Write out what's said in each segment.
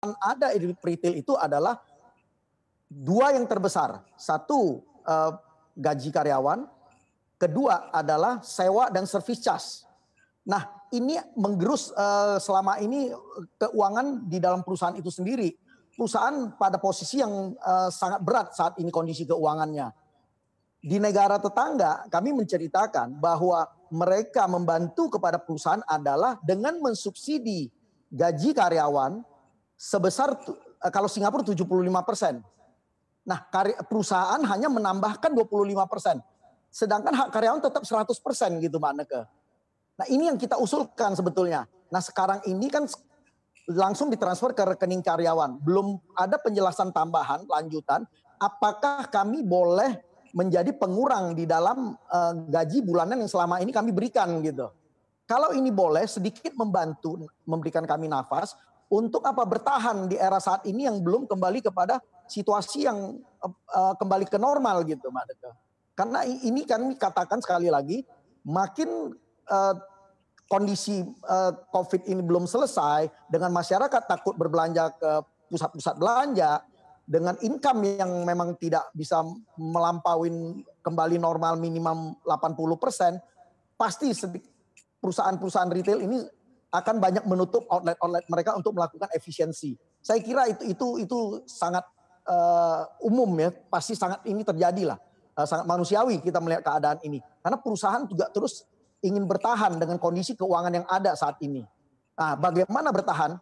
yang ada di retail itu adalah dua yang terbesar. Satu uh, gaji karyawan, kedua adalah sewa dan service charge. Nah, ini menggerus uh, selama ini keuangan di dalam perusahaan itu sendiri. Perusahaan pada posisi yang uh, sangat berat saat ini kondisi keuangannya. Di negara tetangga, kami menceritakan bahwa mereka membantu kepada perusahaan adalah dengan mensubsidi gaji karyawan sebesar eh, kalau Singapura 75 persen. Nah, perusahaan hanya menambahkan 25 persen. Sedangkan hak karyawan tetap 100 persen gitu Mbak Neke. Nah ini yang kita usulkan sebetulnya. Nah sekarang ini kan langsung ditransfer ke rekening karyawan. Belum ada penjelasan tambahan lanjutan. Apakah kami boleh menjadi pengurang di dalam uh, gaji bulanan yang selama ini kami berikan gitu. Kalau ini boleh sedikit membantu memberikan kami nafas untuk apa bertahan di era saat ini yang belum kembali kepada situasi yang uh, kembali ke normal gitu Mbak Deka. Karena ini kan, katakan sekali lagi makin uh, kondisi eh, Covid ini belum selesai dengan masyarakat takut berbelanja ke pusat-pusat belanja dengan income yang memang tidak bisa melampaui kembali normal minimum 80 persen, pasti perusahaan-perusahaan retail ini akan banyak menutup outlet-outlet mereka untuk melakukan efisiensi. Saya kira itu itu itu sangat uh, umum ya, pasti sangat ini terjadi lah, uh, eh, sangat manusiawi kita melihat keadaan ini. Karena perusahaan juga terus ingin bertahan dengan kondisi keuangan yang ada saat ini. Nah, bagaimana bertahan?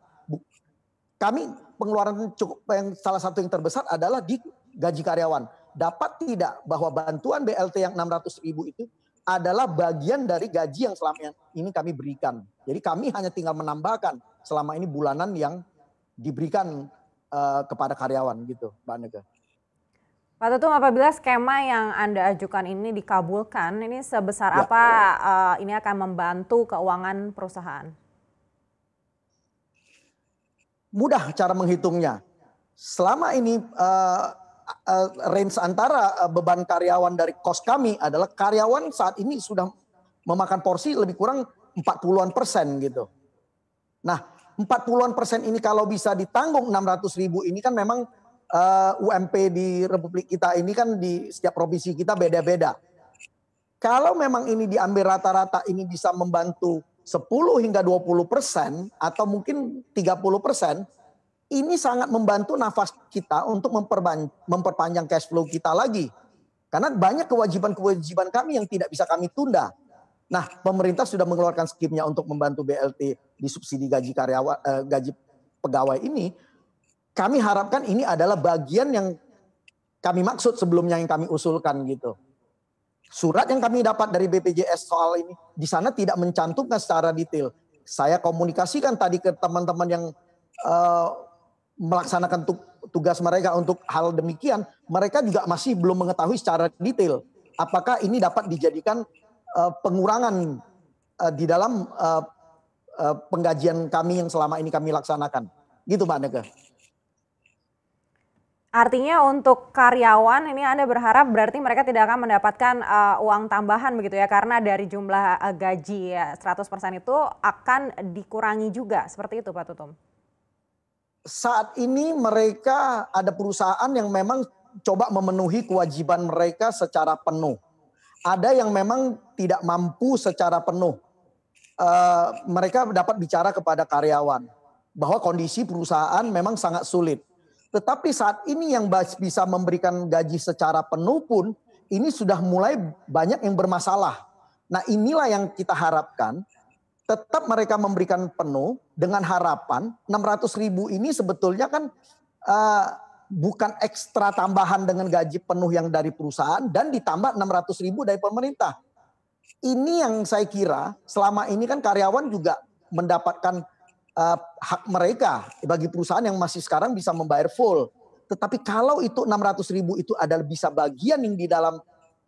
Kami pengeluaran cukup yang salah satu yang terbesar adalah di gaji karyawan. Dapat tidak bahwa bantuan BLT yang 600 ribu itu adalah bagian dari gaji yang selama ini kami berikan. Jadi kami hanya tinggal menambahkan selama ini bulanan yang diberikan uh, kepada karyawan gitu, Mbak Nega. Pak Tutum, apabila skema yang Anda ajukan ini dikabulkan, ini sebesar ya. apa uh, ini akan membantu keuangan perusahaan? Mudah cara menghitungnya. Selama ini uh, Eh, range antara eh, beban karyawan dari kos kami adalah karyawan saat ini sudah memakan porsi lebih kurang 40-an persen gitu. Nah 40-an persen ini kalau bisa ditanggung 600 ribu ini kan memang uh, eh, UMP di Republik kita ini kan di setiap provinsi kita beda-beda. Kalau memang ini diambil rata-rata ini bisa membantu 10 hingga 20 persen atau mungkin 30 persen, ini sangat membantu nafas kita untuk memperpanjang cash flow kita lagi. Karena banyak kewajiban-kewajiban kami yang tidak bisa kami tunda. Nah, pemerintah sudah mengeluarkan skimnya untuk membantu BLT di subsidi gaji karyawan eh, gaji pegawai ini. Kami harapkan ini adalah bagian yang kami maksud sebelumnya yang kami usulkan gitu surat yang kami dapat dari BPJS soal ini di sana tidak mencantumkan secara detail. Saya komunikasikan tadi ke teman-teman yang uh, melaksanakan tugas mereka untuk hal demikian, mereka juga masih belum mengetahui secara detail apakah ini dapat dijadikan uh, pengurangan uh, di dalam uh, uh, penggajian kami yang selama ini kami laksanakan. Gitu Mbak Nega. Artinya untuk karyawan ini Anda berharap berarti mereka tidak akan mendapatkan uh, uang tambahan begitu ya karena dari jumlah uh, gaji ya 100% itu akan dikurangi juga seperti itu Pak Tutum saat ini mereka ada perusahaan yang memang coba memenuhi kewajiban mereka secara penuh. Ada yang memang tidak mampu secara penuh. Uh, mereka dapat bicara kepada karyawan bahwa kondisi perusahaan memang sangat sulit. Tetapi saat ini yang bisa memberikan gaji secara penuh pun ini sudah mulai banyak yang bermasalah. Nah, inilah yang kita harapkan tetap mereka memberikan penuh dengan harapan 600 ribu ini sebetulnya kan uh, bukan ekstra tambahan dengan gaji penuh yang dari perusahaan dan ditambah 600 ribu dari pemerintah. Ini yang saya kira selama ini kan karyawan juga mendapatkan uh, hak mereka bagi perusahaan yang masih sekarang bisa membayar full. Tetapi kalau itu 600 ribu itu adalah bisa bagian yang di dalam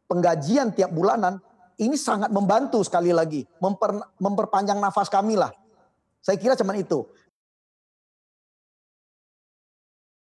penggajian tiap bulanan, ini sangat membantu sekali lagi memper, memperpanjang nafas kami lah. Saya kira cuman itu.